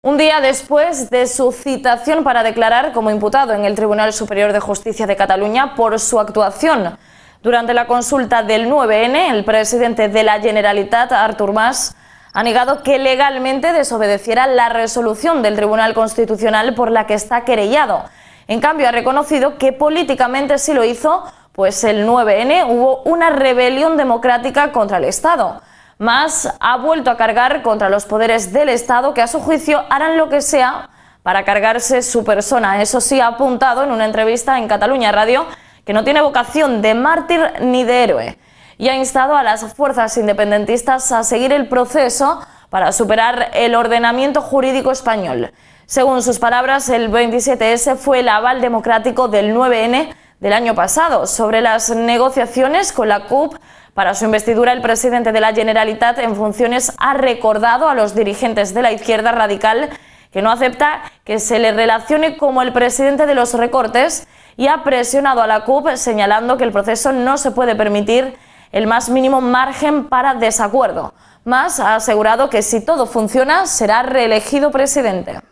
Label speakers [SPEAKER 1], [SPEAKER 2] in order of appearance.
[SPEAKER 1] Un día después de su citación para declarar como imputado en el Tribunal Superior de Justicia de Cataluña por su actuación durante la consulta del 9N, el presidente de la Generalitat, Artur Mas, ha negado que legalmente desobedeciera la resolución del Tribunal Constitucional por la que está querellado. En cambio, ha reconocido que políticamente sí lo hizo, pues el 9N hubo una rebelión democrática contra el Estado. Mas ha vuelto a cargar contra los poderes del Estado que a su juicio harán lo que sea para cargarse su persona. Eso sí, ha apuntado en una entrevista en Cataluña Radio que no tiene vocación de mártir ni de héroe y ha instado a las fuerzas independentistas a seguir el proceso para superar el ordenamiento jurídico español. Según sus palabras, el 27S fue el aval democrático del 9N del año pasado sobre las negociaciones con la CUP para su investidura, el presidente de la Generalitat en funciones ha recordado a los dirigentes de la izquierda radical que no acepta que se le relacione como el presidente de los recortes y ha presionado a la CUP señalando que el proceso no se puede permitir el más mínimo margen para desacuerdo. Más ha asegurado que si todo funciona será reelegido presidente.